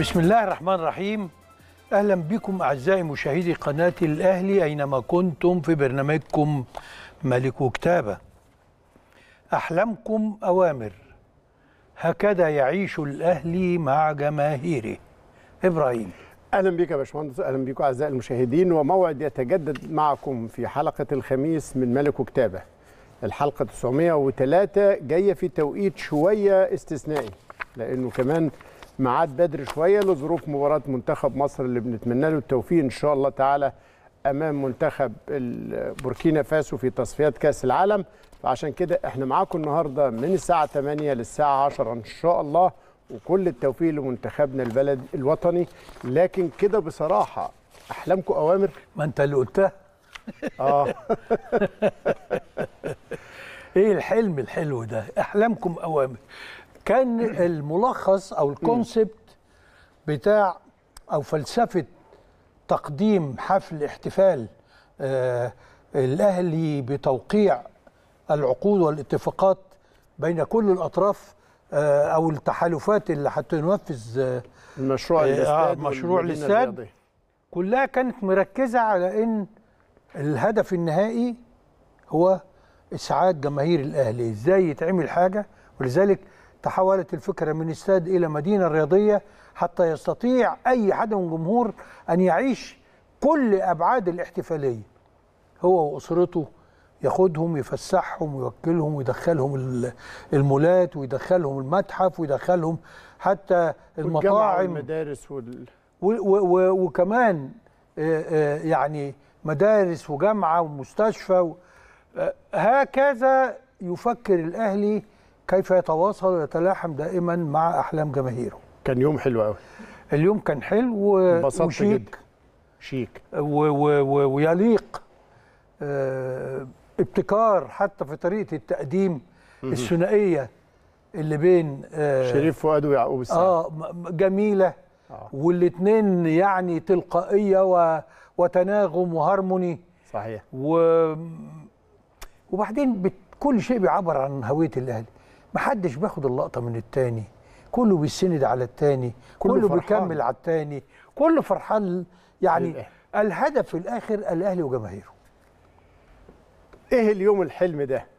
بسم الله الرحمن الرحيم اهلا بكم اعزائي مشاهدي قناه الاهلي اينما كنتم في برنامجكم ملك وكتابه احلامكم اوامر هكذا يعيش الاهلي مع جماهيره ابراهيم اهلا بك يا باشمهندس اهلا بكم اعزائي المشاهدين وموعد يتجدد معكم في حلقه الخميس من ملك وكتابه الحلقه 903 جايه في توقيت شويه استثنائي لانه كمان ميعاد بدري شويه لظروف مباراه منتخب مصر اللي بنتمنى له التوفيق ان شاء الله تعالى امام منتخب بوركينا فاسو في تصفيات كاس العالم فعشان كده احنا معاكم النهارده من الساعه 8 للساعه 10 ان شاء الله وكل التوفيق لمنتخبنا البلد الوطني لكن كده بصراحه احلامكم اوامر ما انت اللي قلتها اه ايه الحلم الحلو ده احلامكم اوامر كان الملخص او الكونسبت بتاع او فلسفه تقديم حفل احتفال آه الاهلي بتوقيع العقود والاتفاقات بين كل الاطراف آه او التحالفات اللي هتنفذ آه, آه، مشروع الاستاد مشروع الاستاد كلها كانت مركزه على ان الهدف النهائي هو اسعاد جماهير الاهلي ازاي يتعمل حاجه ولذلك تحولت الفكرة من استاد إلى مدينة رياضية حتى يستطيع أي حد من الجمهور أن يعيش كل أبعاد الاحتفالية هو وأسرته ياخدهم يفسحهم ويوكلهم ويدخلهم المولات ويدخلهم المتحف ويدخلهم حتى المطاعم والمدارس وال... و و و وكمان آه، آه، يعني مدارس وجامعه ومستشفى آه، هكذا يفكر الاهلي كيف يتواصل ويتلاحم دائما مع احلام جماهيره كان يوم حلو قوي اليوم كان حلو وشيك جدا. شيك ويليق آه، ابتكار حتى في طريقه التقديم الثنائيه اللي بين آه، شريف فؤاد ويعقوب السعد اه جميله آه. والاثنين يعني تلقائيه و وتناغم وهارموني صحيح و وبعدين كل شيء بيعبر عن هويه الاهلي محدش بياخد اللقطه من التاني كله بيسند على التاني كله, كله بيكمل على التاني كله فرحان يعني الهدف في الاخر الاهلي وجماهيره ايه اليوم الحلم ده